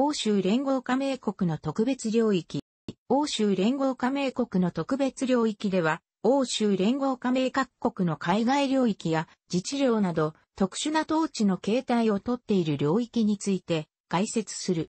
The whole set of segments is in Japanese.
欧州連合加盟国の特別領域。欧州連合加盟国の特別領域では、欧州連合加盟各国の海外領域や自治領など特殊な統治の形態をとっている領域について解説する。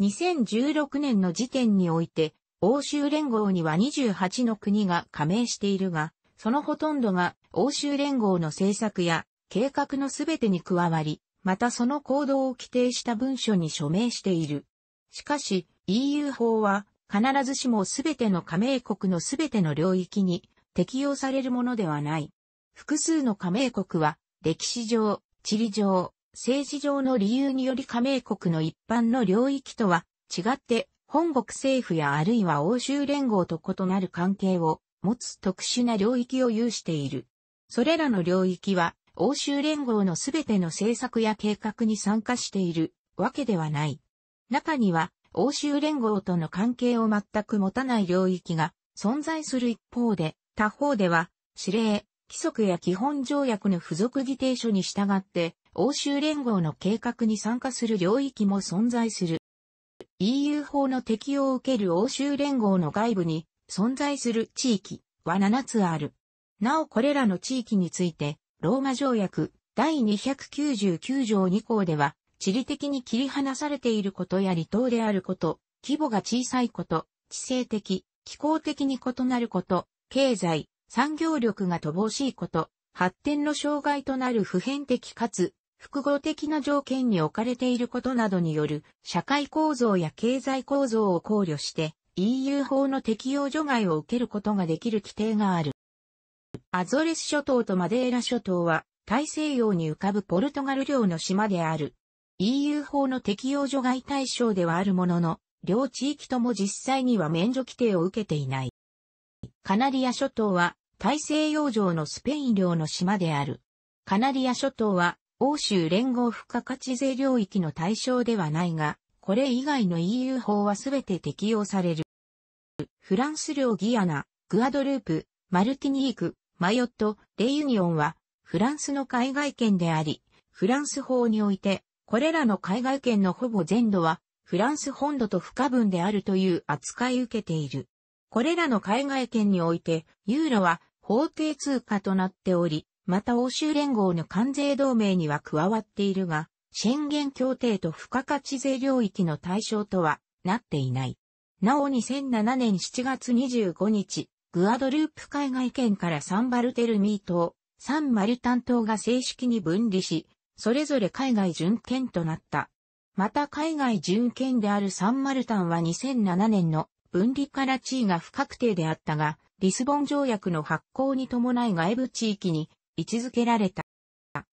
2016年の時点において、欧州連合には28の国が加盟しているが、そのほとんどが欧州連合の政策や計画のすべてに加わり、またその行動を規定した文書に署名している。しかし、EU 法は、必ずしもすべての加盟国のすべての領域に適用されるものではない。複数の加盟国は、歴史上、地理上、政治上の理由により加盟国の一般の領域とは違って、本国政府やあるいは欧州連合と異なる関係を持つ特殊な領域を有している。それらの領域は欧州連合のすべての政策や計画に参加しているわけではない。中には、欧州連合との関係を全く持たない領域が存在する一方で、他方では、指令、規則や基本条約の付属議定書に従って、欧州連合の計画に参加する領域も存在する。EU 法の適用を受ける欧州連合の外部に存在する地域は7つある。なおこれらの地域について、ローマ条約第299条2項では、地理的に切り離されていることや離島であること、規模が小さいこと、地政的、気候的に異なること、経済、産業力が乏しいこと、発展の障害となる普遍的かつ複合的な条件に置かれていることなどによる社会構造や経済構造を考慮して EU 法の適用除外を受けることができる規定がある。アゾレス諸島とマデーラ諸島は、大西洋に浮かぶポルトガル領の島である。EU 法の適用除外対象ではあるものの、両地域とも実際には免除規定を受けていない。カナリア諸島は大西洋上のスペイン領の島である。カナリア諸島は欧州連合付加価値税領域の対象ではないが、これ以外の EU 法はすべて適用される。フランス領ギアナ、グアドループ、マルティニーク、マヨット・レユニオンは、フランスの海外圏であり、フランス法において、これらの海外圏のほぼ全土は、フランス本土と不可分であるという扱い受けている。これらの海外圏において、ユーロは法定通貨となっており、また欧州連合の関税同盟には加わっているが、宣言協定と付加価値税領域の対象とはなっていない。なお2007年7月25日、グアドループ海外圏からサンバルテルミー島、サンマル担タン島が正式に分離し、それぞれ海外準権となった。また海外準権であるサンマルタンは2007年の分離から地位が不確定であったが、リスボン条約の発行に伴い外部地域に位置づけられた。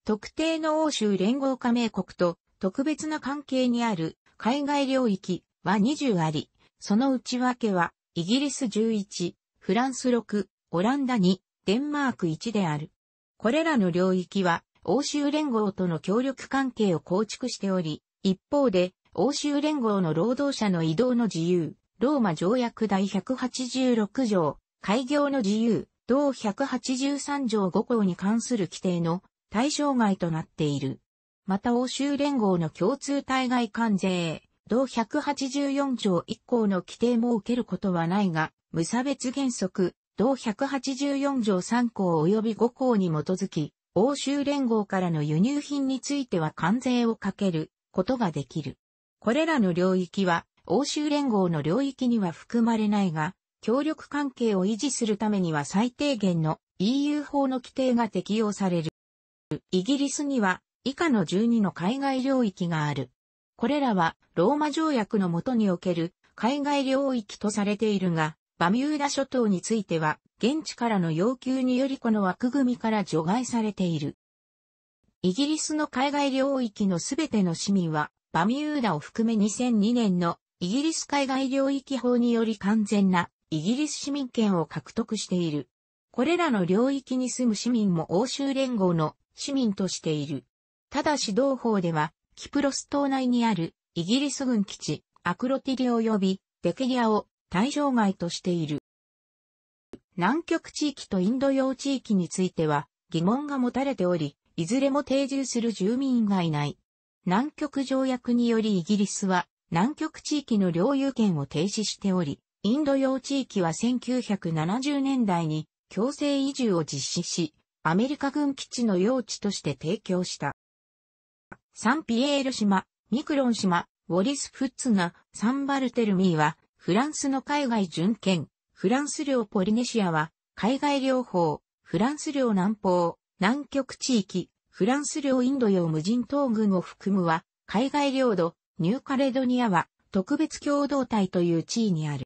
特定の欧州連合加盟国と特別な関係にある海外領域は20あり、その内訳はイギリス11、フランス6、オランダ2、デンマーク1である。これらの領域は、欧州連合との協力関係を構築しており、一方で、欧州連合の労働者の移動の自由、ローマ条約第186条、開業の自由、同183条5項に関する規定の対象外となっている。また欧州連合の共通対外関税、同184条1項の規定も受けることはないが、無差別原則、同184条3項及び5項に基づき、欧州連合からの輸入品については関税をかけることができる。これらの領域は、欧州連合の領域には含まれないが、協力関係を維持するためには最低限の EU 法の規定が適用される。イギリスには以下の12の海外領域がある。これらはローマ条約の下における海外領域とされているが、バミューダ諸島については、現地からの要求によりこの枠組みから除外されている。イギリスの海外領域のすべての市民は、バミューダを含め2002年のイギリス海外領域法により完全なイギリス市民権を獲得している。これらの領域に住む市民も欧州連合の市民としている。ただし同法では、キプロス島内にあるイギリス軍基地、アクロティリ及びデケリアを対象外としている。南極地域とインド洋地域については疑問が持たれており、いずれも定住する住民がいない。南極条約によりイギリスは南極地域の領有権を停止しており、インド洋地域は1970年代に強制移住を実施し、アメリカ軍基地の用地として提供した。サンピエール島、ミクロン島、ウォリス・フッツナ、サンバルテルミーはフランスの海外巡検、フランス領ポリネシアは、海外領法、フランス領南方、南極地域、フランス領インド洋無人島群を含むは、海外領土、ニューカレドニアは、特別共同体という地位にある。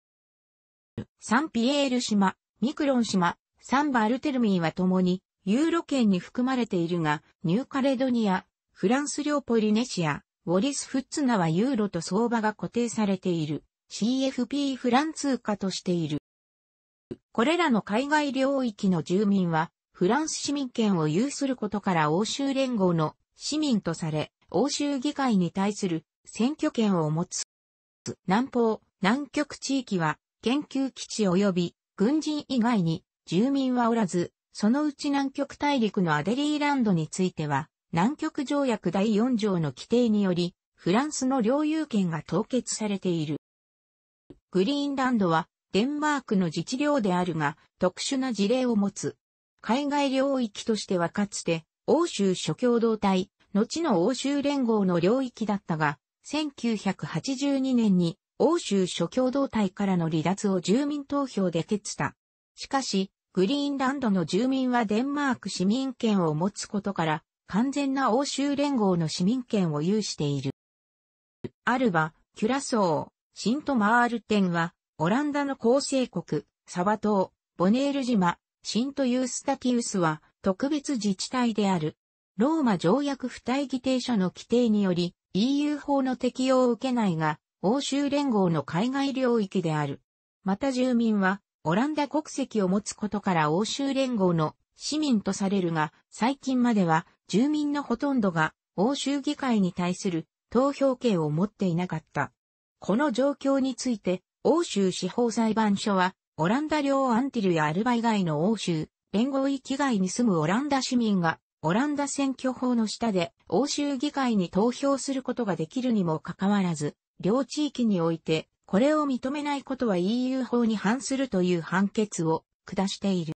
サンピエール島、ミクロン島、サンバルテルミーは共に、ユーロ圏に含まれているが、ニューカレドニア、フランス領ポリネシア、ウォリス・フッツナはユーロと相場が固定されている。CFP フラン通貨としている。これらの海外領域の住民は、フランス市民権を有することから欧州連合の市民とされ、欧州議会に対する選挙権を持つ。南方、南極地域は研究基地及び軍人以外に住民はおらず、そのうち南極大陸のアデリーランドについては、南極条約第4条の規定により、フランスの領有権が凍結されている。グリーンランドはデンマークの自治領であるが特殊な事例を持つ。海外領域としてはかつて欧州諸共同体、後の欧州連合の領域だったが、1982年に欧州諸共同体からの離脱を住民投票で決した。しかし、グリーンランドの住民はデンマーク市民権を持つことから、完全な欧州連合の市民権を有している。アルバ、キュラソー、シントマールテンは、オランダの構成国、サバ島、ボネール島、シントユースタティウスは、特別自治体である。ローマ条約付帯議定書の規定により、EU 法の適用を受けないが、欧州連合の海外領域である。また住民は、オランダ国籍を持つことから欧州連合の市民とされるが、最近までは住民のほとんどが欧州議会に対する投票権を持っていなかった。この状況について、欧州司法裁判所は、オランダ領アンティルやアルバイ外の欧州、連合域外に住むオランダ市民が、オランダ選挙法の下で欧州議会に投票することができるにもかかわらず、両地域において、これを認めないことは EU 法に反するという判決を下している。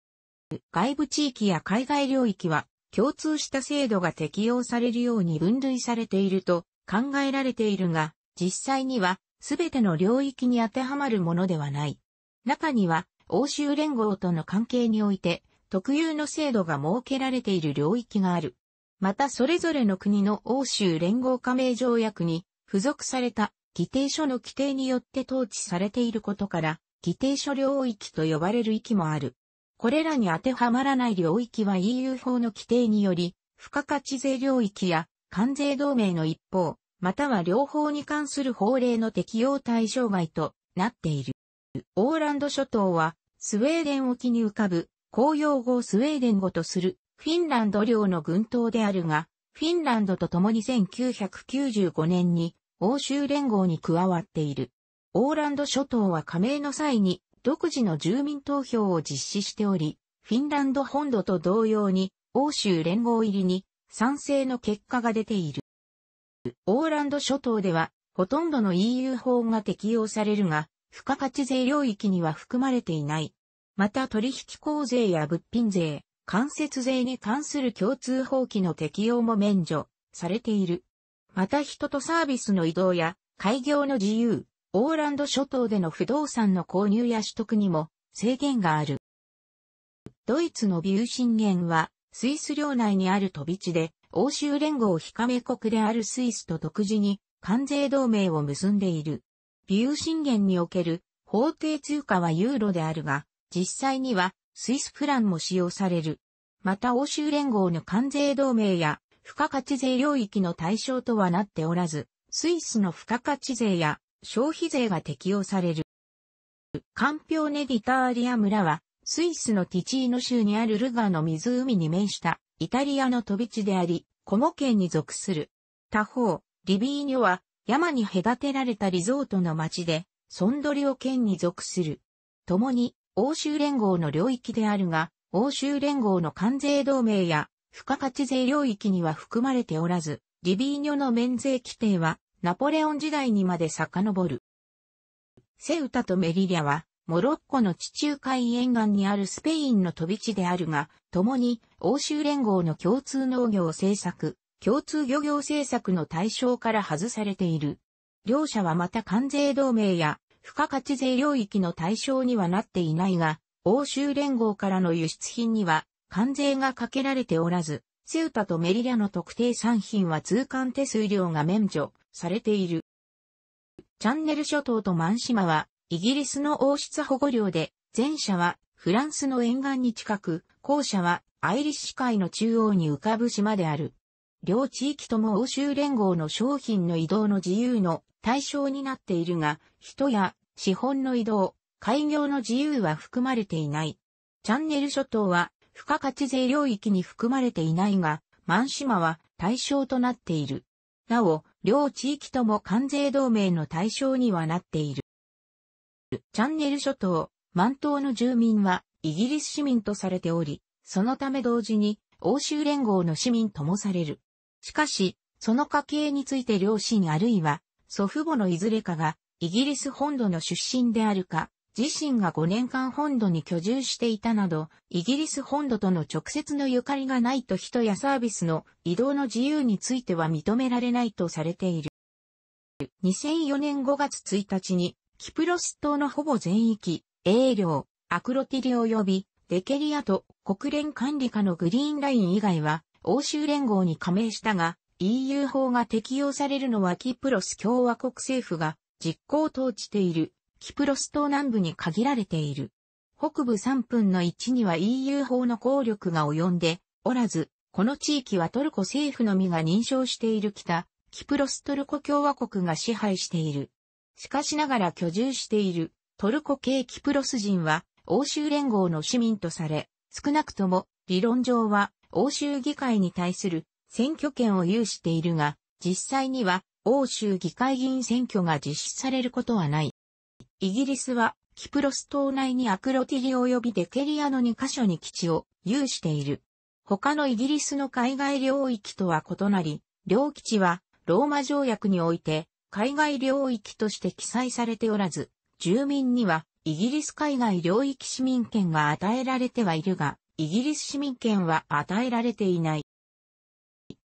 外部地域や海外領域は、共通した制度が適用されるように分類されていると考えられているが、実際にはすべての領域に当てはまるものではない。中には、欧州連合との関係において、特有の制度が設けられている領域がある。またそれぞれの国の欧州連合加盟条約に付属された議定書の規定によって統治されていることから、議定書領域と呼ばれる域もある。これらに当てはまらない領域は EU 法の規定により、付加価値税領域や関税同盟の一方、または両方に関する法令の適用対象外となっている。オーランド諸島は、スウェーデン沖に浮かぶ、公用語をスウェーデン語とする、フィンランド領の群島であるが、フィンランドと共に1995年に、欧州連合に加わっている。オーランド諸島は加盟の際に、独自の住民投票を実施しており、フィンランド本土と同様に、欧州連合入りに、賛成の結果が出ている。オーランド諸島では、ほとんどの EU 法が適用されるが、付加価値税領域には含まれていない。また取引口税や物品税、間接税に関する共通法規の適用も免除されている。また人とサービスの移動や開業の自由、オーランド諸島での不動産の購入や取得にも制限がある。ドイツのビューシンゲンはスイス領内にある飛び地で欧州連合非加盟国であるスイスと独自に関税同盟を結んでいる。ビュー信玄における法定通貨はユーロであるが、実際にはスイスフランも使用される。また欧州連合の関税同盟や付加価値税領域の対象とはなっておらず、スイスの付加価値税や消費税が適用される。カンピョーネ・ディターリア村は、スイスのティチーノ州にあるルガーの湖に面したイタリアの飛び地であり、コモ県に属する。他方、リビーニョは山に隔てられたリゾートの町で、ソンドリオ県に属する。共に、欧州連合の領域であるが、欧州連合の関税同盟や、付加価値税領域には含まれておらず、リビーニョの免税規定は、ナポレオン時代にまで遡る。セウタとメリリアは、モロッコの地中海沿岸にあるスペインの飛び地であるが、共に欧州連合の共通農業政策、共通漁業政策の対象から外されている。両者はまた関税同盟や付加価値税領域の対象にはなっていないが、欧州連合からの輸出品には関税がかけられておらず、セウタとメリラの特定産品は通関手数料が免除されている。チャンネル諸島とマン島はイギリスの王室保護領で、前者はフランスの沿岸に近く、後者はアイリッシュ海の中央に浮かぶ島である。両地域とも欧州連合の商品の移動の自由の対象になっているが、人や資本の移動、開業の自由は含まれていない。チャンネル諸島は付加価値税領域に含まれていないが、マン島は対象となっている。なお、両地域とも関税同盟の対象にはなっている。チャンネル諸島、満島の住民はイギリス市民とされており、そのため同時に欧州連合の市民ともされる。しかし、その家系について両親あるいは祖父母のいずれかがイギリス本土の出身であるか、自身が5年間本土に居住していたなど、イギリス本土との直接のゆかりがないと人やサービスの移動の自由については認められないとされている。2004年5月1日にキプロス島のほぼ全域、英領、アクロティリ及び、デケリアと国連管理下のグリーンライン以外は、欧州連合に加盟したが、EU 法が適用されるのはキプロス共和国政府が実行統治しているキプロス島南部に限られている。北部3分の1には EU 法の効力が及んでおらず、この地域はトルコ政府のみが認証している北、キプロストルコ共和国が支配している。しかしながら居住しているトルコ系キプロス人は欧州連合の市民とされ、少なくとも理論上は欧州議会に対する選挙権を有しているが、実際には欧州議会議員選挙が実施されることはない。イギリスはキプロス島内にアクロティリ及びデケリアの2カ所に基地を有している。他のイギリスの海外領域とは異なり、両基地はローマ条約において海外領域として記載されておらず、住民にはイギリス海外領域市民権が与えられてはいるが、イギリス市民権は与えられていない。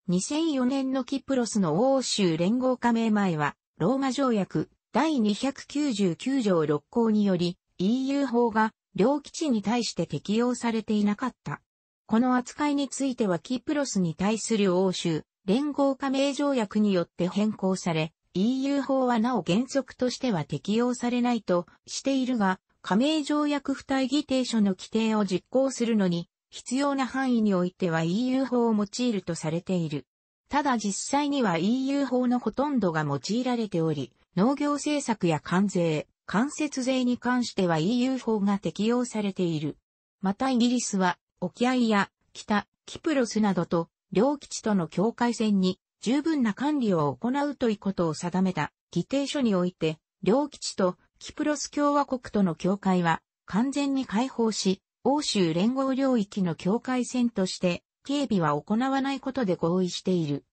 2004年のキプロスの欧州連合加盟前は、ローマ条約第299条6項により EU 法が両基地に対して適用されていなかった。この扱いについてはキプロスに対する欧州連合加盟条約によって変更され、EU 法はなお原則としては適用されないとしているが、加盟条約付帯議定書の規定を実行するのに、必要な範囲においては EU 法を用いるとされている。ただ実際には EU 法のほとんどが用いられており、農業政策や関税、間接税に関しては EU 法が適用されている。またイギリスは、沖合や北、キプロスなどと、両基地との境界線に十分な管理を行うということを定めた議定書において、両基地とキプロス共和国との境界は完全に解放し、欧州連合領域の境界線として警備は行わないことで合意している。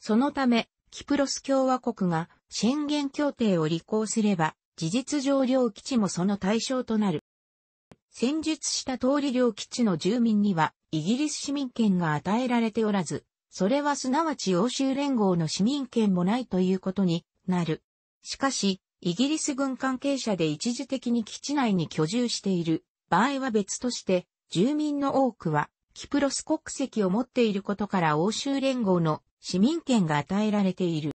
そのため、キプロス共和国が宣言協定を履行すれば、事実上両基地もその対象となる。先述した通り両基地の住民にはイギリス市民権が与えられておらず、それはすなわち欧州連合の市民権もないということになる。しかし、イギリス軍関係者で一時的に基地内に居住している場合は別として、住民の多くはキプロス国籍を持っていることから欧州連合の市民権が与えられている。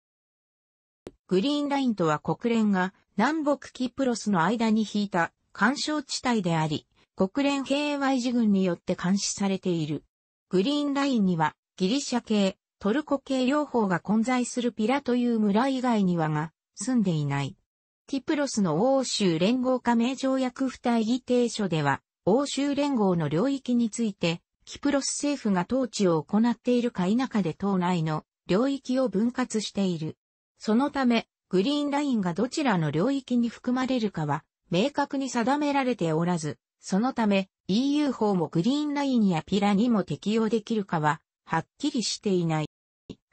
グリーンラインとは国連が南北キプロスの間に引いた干渉地帯であり、国連平和維持軍によって監視されている。グリーンラインにはギリシャ系、トルコ系両方が混在するピラという村以外にはが、住んでいない。キプロスの欧州連合加盟条約付帯議定書では、欧州連合の領域について、キプロス政府が統治を行っているか否かで島内の領域を分割している。そのため、グリーンラインがどちらの領域に含まれるかは、明確に定められておらず、そのため EU 法もグリーンラインやピラにも適用できるかははっきりしていない。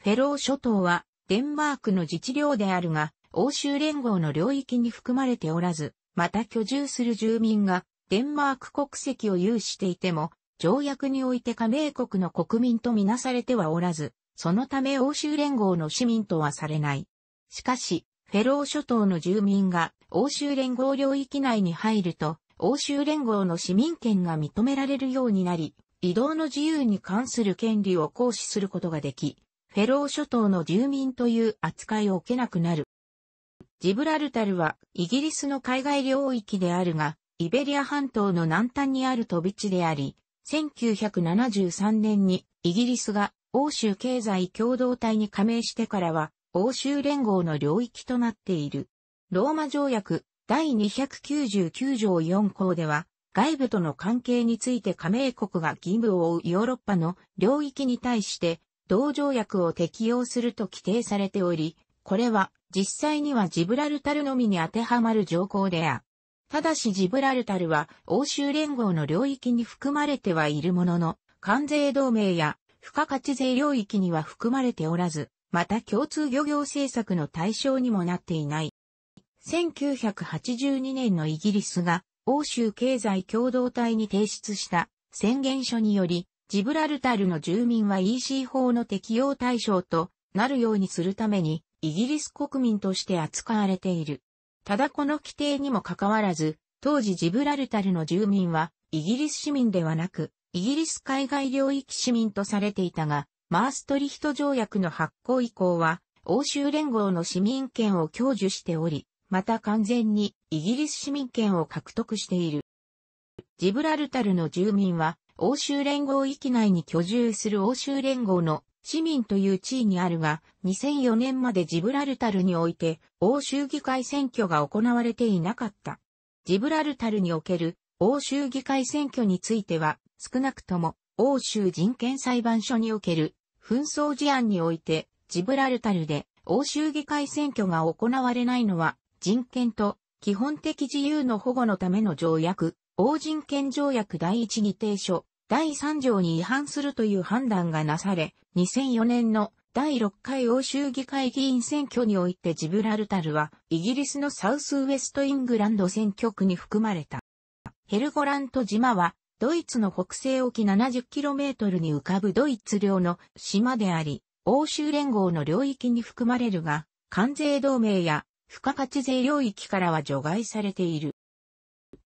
フェロー諸島はデンマークの自治領であるが、欧州連合の領域に含まれておらず、また居住する住民がデンマーク国籍を有していても、条約において加盟国の国民とみなされてはおらず、そのため欧州連合の市民とはされない。しかし、フェロー諸島の住民が欧州連合領域内に入ると、欧州連合の市民権が認められるようになり、移動の自由に関する権利を行使することができ、フェロー諸島の住民という扱いを受けなくなる。ジブラルタルはイギリスの海外領域であるが、イベリア半島の南端にある飛び地であり、1973年にイギリスが欧州経済共同体に加盟してからは欧州連合の領域となっている。ローマ条約第299条4項では外部との関係について加盟国が義務を負うヨーロッパの領域に対して同条約を適用すると規定されており、これは実際にはジブラルタルのみに当てはまる条項であ。ただしジブラルタルは欧州連合の領域に含まれてはいるものの、関税同盟や付加価値税領域には含まれておらず、また共通漁業政策の対象にもなっていない。1982年のイギリスが欧州経済共同体に提出した宣言書により、ジブラルタルの住民は EC 法の適用対象となるようにするために、イギリス国民として扱われている。ただこの規定にもかかわらず、当時ジブラルタルの住民は、イギリス市民ではなく、イギリス海外領域市民とされていたが、マーストリヒト条約の発行以降は、欧州連合の市民権を享受しており、また完全にイギリス市民権を獲得している。ジブラルタルの住民は、欧州連合域内に居住する欧州連合の市民という地位にあるが、2004年までジブラルタルにおいて、欧州議会選挙が行われていなかった。ジブラルタルにおける欧州議会選挙については、少なくとも欧州人権裁判所における紛争事案において、ジブラルタルで欧州議会選挙が行われないのは人権と基本的自由の保護のための条約、応人権条約第一議定書、第3条に違反するという判断がなされ、2004年の第6回欧州議会議員選挙においてジブラルタルはイギリスのサウスウェストイングランド選挙区に含まれた。ヘルゴラント島はドイツの北西沖 70km に浮かぶドイツ領の島であり、欧州連合の領域に含まれるが、関税同盟や付加価値税領域からは除外されている。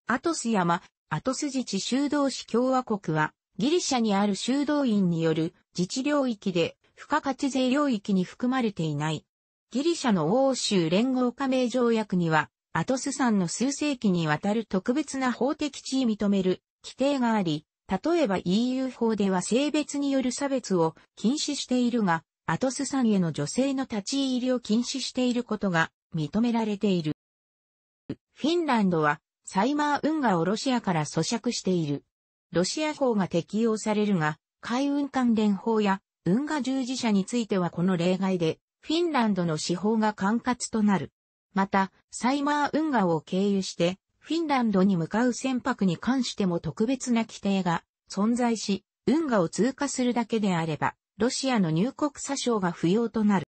アトス山、アトス自治修道士共和国は、ギリシャにある修道院による自治領域で、付加価値税領域に含まれていない。ギリシャの欧州連合加盟条約には、アトス山の数世紀にわたる特別な法的地位認める規定があり、例えば EU 法では性別による差別を禁止しているが、アトス山への女性の立ち入りを禁止していることが認められている。フィンランドはサイマー運河をロシアから咀嚼している。ロシア法が適用されるが、海運関連法や運河従事者についてはこの例外で、フィンランドの司法が管轄となる。また、サイマー運河を経由して、フィンランドに向かう船舶に関しても特別な規定が存在し、運河を通過するだけであれば、ロシアの入国詐称が不要となる。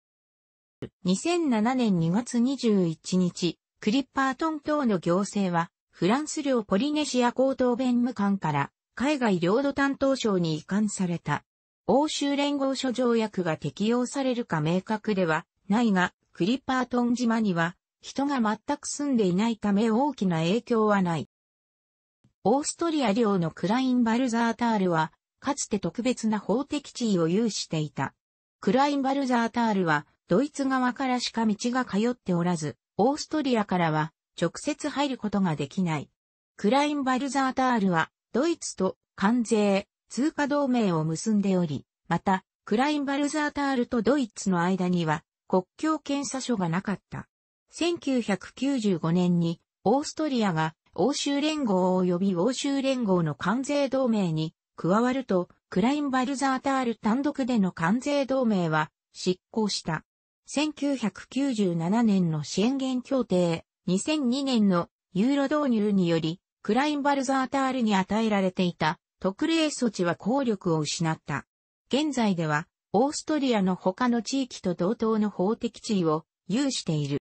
2007年2月21日、クリッパートン島の行政は、フランス領ポリネシア高等弁務官から海外領土担当省に移管された。欧州連合諸条約が適用されるか明確ではないが、クリッパートン島には人が全く住んでいないため大きな影響はない。オーストリア領のクラインバルザータールは、かつて特別な法的地位を有していた。クラインバルザータールは、ドイツ側からしか道が通っておらず、オーストリアからは直接入ることができない。クラインバルザータールはドイツと関税、通貨同盟を結んでおり、また、クラインバルザータールとドイツの間には国境検査所がなかった。1995年にオーストリアが欧州連合及び欧州連合の関税同盟に加わると、クラインバルザータール単独での関税同盟は執行した。1997年の支援源協定、2002年のユーロ導入により、クラインバルザータールに与えられていた特例措置は効力を失った。現在では、オーストリアの他の地域と同等の法的地位を有している。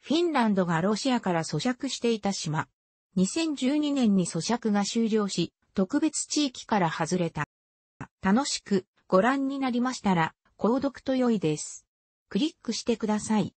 フィンランドがロシアから咀嚼していた島。2012年に咀嚼が終了し、特別地域から外れた。楽しくご覧になりましたら、購読と良いです。クリックしてください。